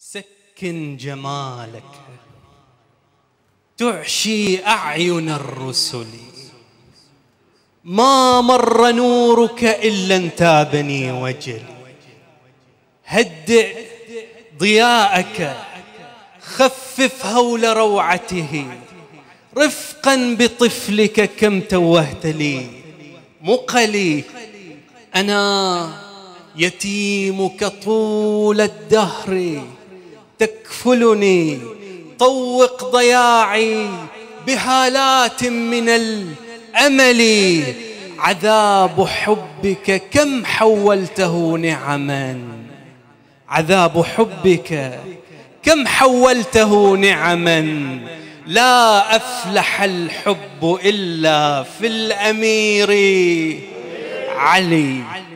سكن جمالك تعشي أعين الرسل ما مر نورك إلا انتابني وجل هدئ ضياءك خفف هول روعته رفقا بطفلك كم توهت لي مقلي أنا يتيمك طول الدهر تكفلني طوق ضياعي بهالات من الامل عذاب حبك كم حولته نعما عذاب حبك كم حولته نعما لا افلح الحب الا في الامير علي